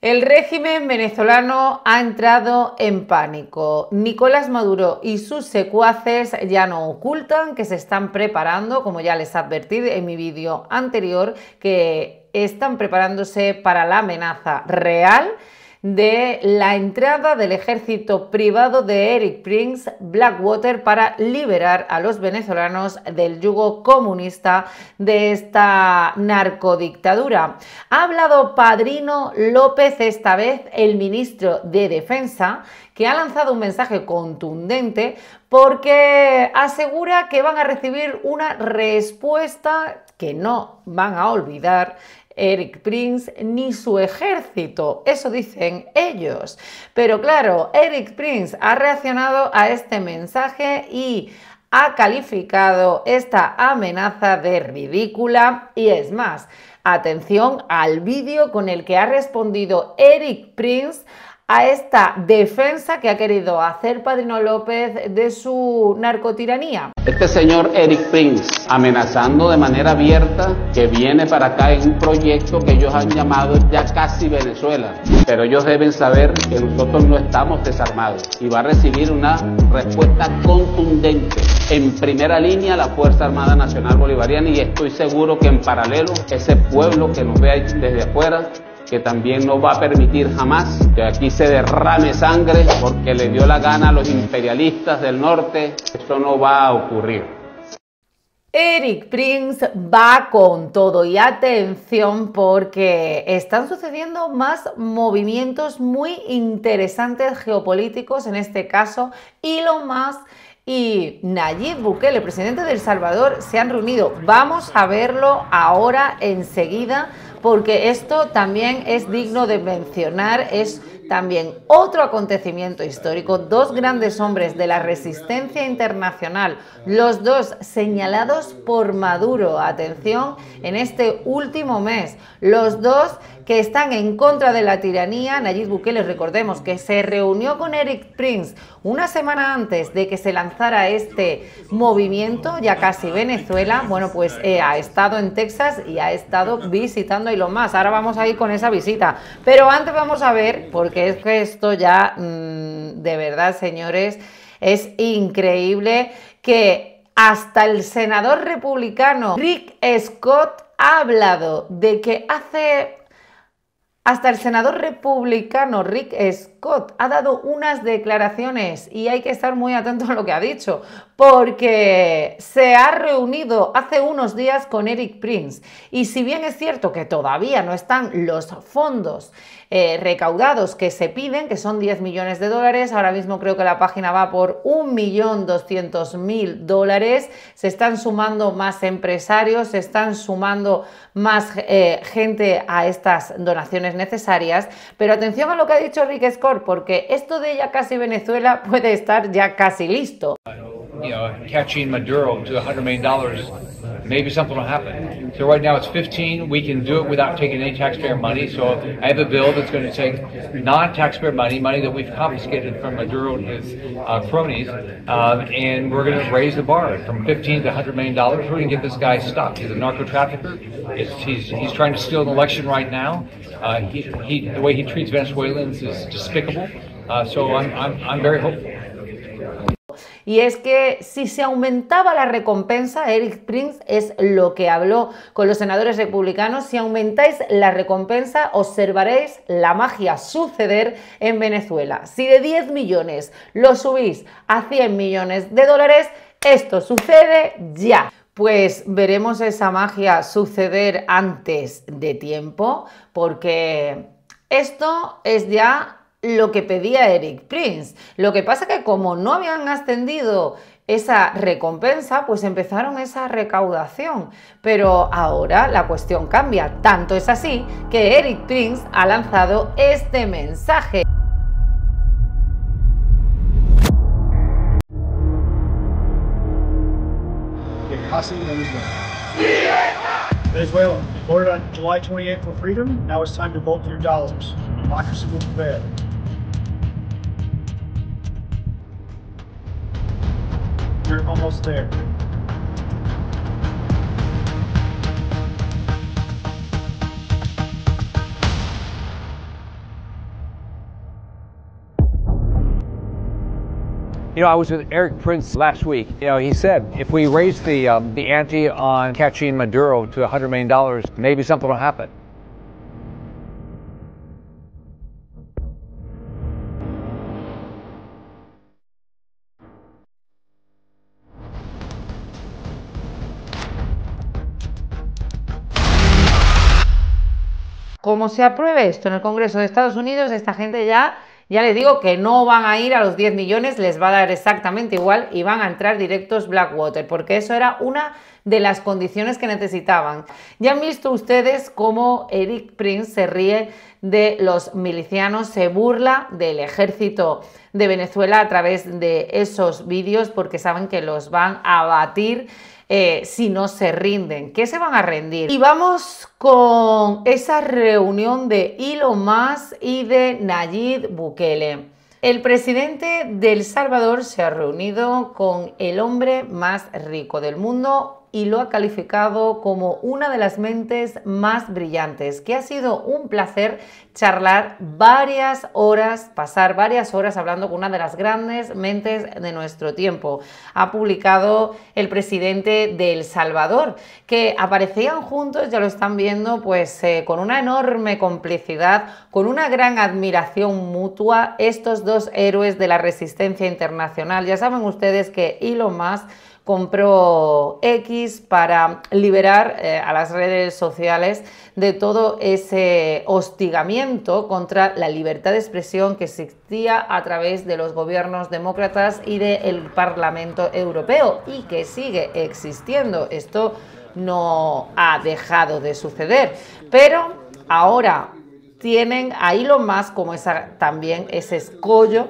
El régimen venezolano ha entrado en pánico. Nicolás Maduro y sus secuaces ya no ocultan que se están preparando, como ya les advertí en mi vídeo anterior, que están preparándose para la amenaza real de la entrada del ejército privado de Eric Prince Blackwater para liberar a los venezolanos del yugo comunista de esta narcodictadura. Ha hablado Padrino López, esta vez el ministro de Defensa, que ha lanzado un mensaje contundente porque asegura que van a recibir una respuesta que no van a olvidar Eric Prince ni su ejército. Eso dicen ellos. Pero claro, Eric Prince ha reaccionado a este mensaje y ha calificado esta amenaza de ridícula y es más, atención al vídeo con el que ha respondido Eric Prince a esta defensa que ha querido hacer Padrino López de su narcotiranía. Este señor Eric Prince amenazando de manera abierta que viene para acá en un proyecto que ellos han llamado ya casi Venezuela. Pero ellos deben saber que nosotros no estamos desarmados y va a recibir una respuesta contundente. En primera línea la Fuerza Armada Nacional Bolivariana y estoy seguro que en paralelo ese pueblo que nos ve desde afuera que también no va a permitir jamás que aquí se derrame sangre porque le dio la gana a los imperialistas del norte. Eso no va a ocurrir. Eric Prince va con todo y atención porque están sucediendo más movimientos muy interesantes geopolíticos, en este caso lo más y Nayib Bukele, presidente de El Salvador, se han reunido. Vamos a verlo ahora enseguida porque esto también es digno de mencionar, es también otro acontecimiento histórico, dos grandes hombres de la resistencia internacional, los dos señalados por Maduro, atención, en este último mes, los dos que están en contra de la tiranía. Nayib Bukele, recordemos que se reunió con Eric Prince una semana antes de que se lanzara este movimiento, ya casi Venezuela. Bueno, pues eh, ha estado en Texas y ha estado visitando y lo más. Ahora vamos a ir con esa visita. Pero antes vamos a ver, porque es que esto ya, mm, de verdad, señores, es increíble que hasta el senador republicano Rick Scott ha hablado de que hace hasta el senador republicano Rick Scott ha dado unas declaraciones y hay que estar muy atento a lo que ha dicho, porque se ha reunido hace unos días con Eric Prince y si bien es cierto que todavía no están los fondos eh, recaudados que se piden, que son 10 millones de dólares. Ahora mismo creo que la página va por 1.200.000 dólares. Se están sumando más empresarios, se están sumando más eh, gente a estas donaciones necesarias. Pero atención a lo que ha dicho Rick Score, porque esto de ya casi Venezuela puede estar ya casi listo. maybe something will happen. So right now it's 15. We can do it without taking any taxpayer money. So I have a bill that's going to take non-taxpayer money, money that we've confiscated from Maduro and his uh, cronies, um, and we're going to raise the bar from 15 to 100 million dollars. We're going to get this guy stopped. He's a narco trafficker. He's, he's, he's trying to steal an election right now. Uh, he, he, the way he treats Venezuelans is despicable. Uh, so I'm, I'm, I'm very hopeful. y es que si se aumentaba la recompensa, Eric Prince es lo que habló con los senadores republicanos, si aumentáis la recompensa observaréis la magia suceder en Venezuela. Si de 10 millones lo subís a 100 millones de dólares, esto sucede ya pues veremos esa magia suceder antes de tiempo, porque esto es ya lo que pedía Eric Prince. Lo que pasa que como no habían ascendido esa recompensa, pues empezaron esa recaudación. Pero ahora la cuestión cambia. Tanto es así que Eric Prince ha lanzado este mensaje. Venezuela, on July 28 for freedom. Now it's time to vote your dollars. You're almost there. You know, I was with Eric Prince last week. You know, he said if we raise the um, the ante on catching Maduro to $100 million, maybe something will happen. como se apruebe esto en el Congreso de Estados Unidos, esta gente ya, ya les digo que no van a ir a los 10 millones, les va a dar exactamente igual y van a entrar directos Blackwater, porque eso era una de las condiciones que necesitaban. Ya han visto ustedes cómo Eric Prince se ríe de los milicianos, se burla del ejército de Venezuela a través de esos vídeos porque saben que los van a abatir eh, si no se rinden. ¿Qué se van a rendir? Y vamos con esa reunión de Elon Más y de Nayid Bukele. El presidente del Salvador se ha reunido con el hombre más rico del mundo, y lo ha calificado como una de las mentes más brillantes, que ha sido un placer charlar varias horas, pasar varias horas hablando con una de las grandes mentes de nuestro tiempo. Ha publicado el presidente de El Salvador, que aparecían juntos, ya lo están viendo, pues eh, con una enorme complicidad, con una gran admiración mutua, estos dos héroes de la resistencia internacional. Ya saben ustedes que Elon más compró X para liberar eh, a las redes sociales de todo ese hostigamiento contra la libertad de expresión que existía a través de los gobiernos demócratas y del Parlamento Europeo y que sigue existiendo. Esto no ha dejado de suceder, pero ahora tienen ahí lo más como esa, también ese escollo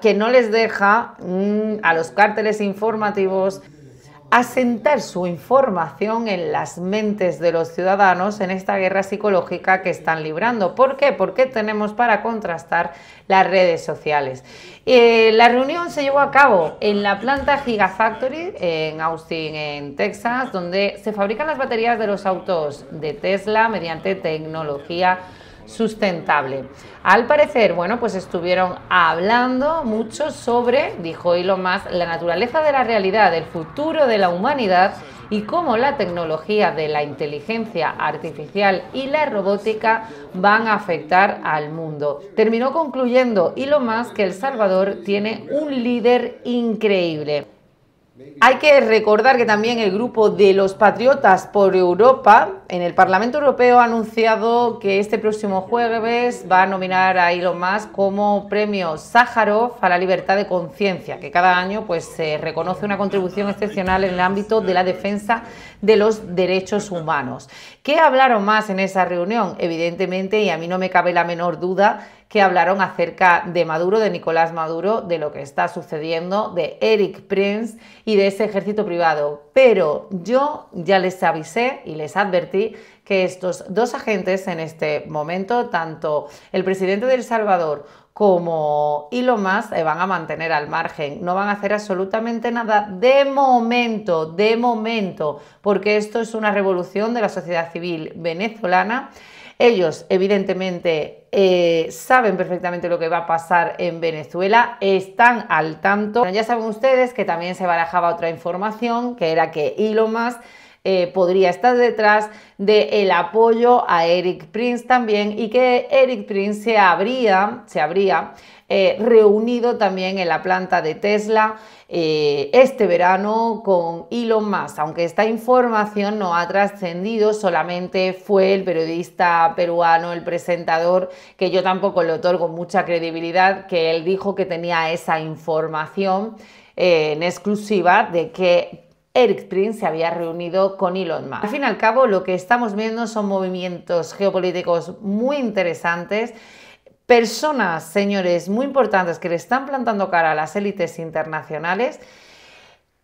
que no les deja mm, a los cárteles informativos asentar su información en las mentes de los ciudadanos en esta guerra psicológica que están librando. ¿Por qué? Porque tenemos para contrastar las redes sociales. Eh, la reunión se llevó a cabo en la planta Gigafactory en Austin, en Texas, donde se fabrican las baterías de los autos de Tesla mediante tecnología sustentable. Al parecer, bueno, pues estuvieron hablando mucho sobre, dijo lo más la naturaleza de la realidad, el futuro de la humanidad y cómo la tecnología de la inteligencia artificial y la robótica van a afectar al mundo. Terminó concluyendo lo más que El Salvador tiene un líder increíble. Hay que recordar que también el grupo de los patriotas por Europa en el Parlamento Europeo ha anunciado que este próximo jueves va a nominar a Elon Musk como premio Sájarov a la libertad de conciencia, que cada año pues se reconoce una contribución excepcional en el ámbito de la defensa de los derechos humanos. ¿Qué hablaron más en esa reunión? Evidentemente, y a mí no me cabe la menor duda, que hablaron acerca de Maduro, de Nicolás Maduro, de lo que está sucediendo, de Eric Prince y de ese ejército privado. Pero yo ya les avisé y les advertí estos dos agentes en este momento, tanto el presidente de El Salvador como más se eh, van a mantener al margen, no van a hacer absolutamente nada de momento, de momento, porque esto es una revolución de la sociedad civil venezolana. Ellos, evidentemente, eh, saben perfectamente lo que va a pasar en Venezuela, están al tanto. ya saben ustedes que también se barajaba otra información, que era que Elon más eh, podría estar detrás del el apoyo a Eric Prince también y que Eric Prince se habría, se habría eh, reunido también en la planta de Tesla eh, este verano con Elon Musk. Aunque esta información no ha trascendido, solamente fue el periodista peruano, el presentador, que yo tampoco le otorgo mucha credibilidad, que él dijo que tenía esa información en exclusiva de que Eric Prince se había reunido con Elon Musk. Al fin y al cabo, lo que estamos viendo son movimientos geopolíticos muy interesantes personas, señores, muy importantes que le están plantando cara a las élites internacionales.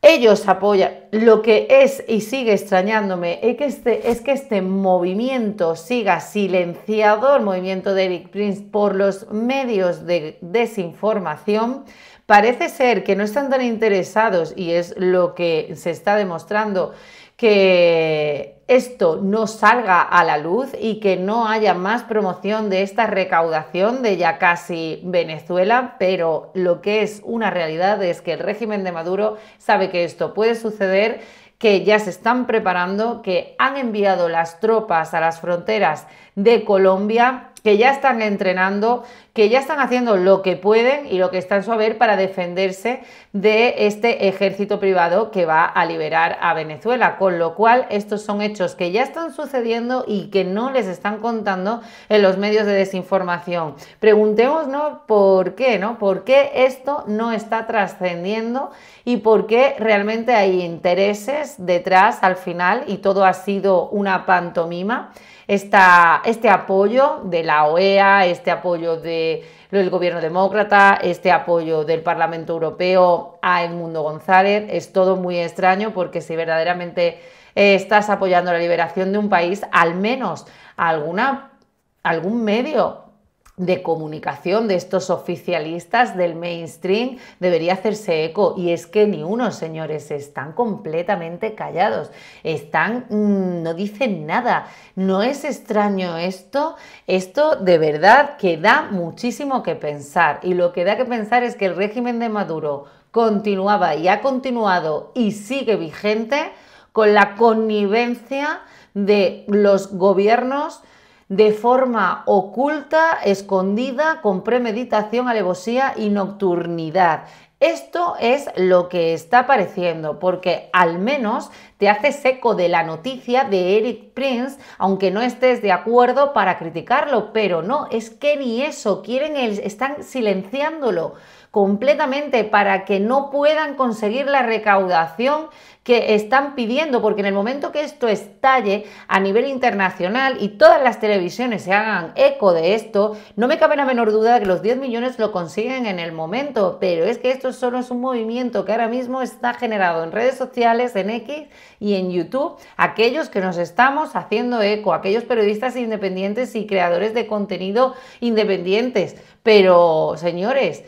Ellos apoyan lo que es y sigue extrañándome es que, este, es que este movimiento siga silenciado, el movimiento de Eric Prince, por los medios de desinformación, Parece ser que no están tan interesados, y es lo que se está demostrando, que esto no salga a la luz y que no haya más promoción de esta recaudación de ya casi Venezuela, pero lo que es una realidad es que el régimen de Maduro sabe que esto puede suceder que ya se están preparando, que han enviado las tropas a las fronteras de Colombia que ya están entrenando, que ya están haciendo lo que pueden y lo que están en su haber para defenderse de este ejército privado que va a liberar a Venezuela. Con lo cual, estos son hechos que ya están sucediendo y que no les están contando en los medios de desinformación. Preguntémonos ¿no? por qué, ¿no? ¿Por qué esto no está trascendiendo y por qué realmente hay intereses detrás al final y todo ha sido una pantomima? este apoyo de la OEA, este apoyo del gobierno demócrata, este apoyo del Parlamento Europeo a Edmundo González. Es todo muy extraño porque si verdaderamente eh, estás apoyando la liberación de un país, al menos alguna, algún medio de comunicación de estos oficialistas del mainstream debería hacerse eco. Y es que ni uno, señores, están completamente callados, están, mm, no dicen nada. ¿No es extraño esto? Esto de verdad que da muchísimo que pensar. Y lo que da que pensar es que el régimen de Maduro continuaba y ha continuado y sigue vigente con la connivencia de los gobiernos de forma oculta, escondida, con premeditación, alevosía y nocturnidad. Esto es lo que está apareciendo, porque al menos te haces seco de la noticia de Eric Prince, aunque no estés de acuerdo para criticarlo, pero no, es que ni eso, quieren están silenciándolo completamente para que no puedan conseguir la recaudación que están pidiendo, porque en el momento que esto estalle a nivel internacional y todas las televisiones se hagan eco de esto, no me cabe la menor duda de que los 10 millones lo consiguen en el momento, pero es que esto solo es un movimiento que ahora mismo está generado en redes sociales, en X y en YouTube, aquellos que nos estamos haciendo eco, aquellos periodistas independientes y creadores de contenido independientes. Pero, señores,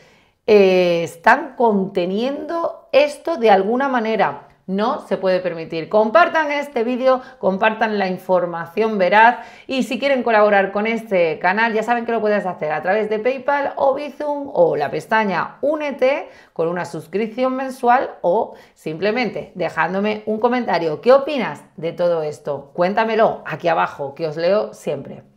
eh, están conteniendo esto de alguna manera no se puede permitir. Compartan este vídeo, compartan la información veraz y si quieren colaborar con este canal ya saben que lo puedes hacer a través de PayPal o Bizum o la pestaña Únete con una suscripción mensual o simplemente dejándome un comentario. ¿Qué opinas de todo esto? Cuéntamelo aquí abajo que os leo siempre.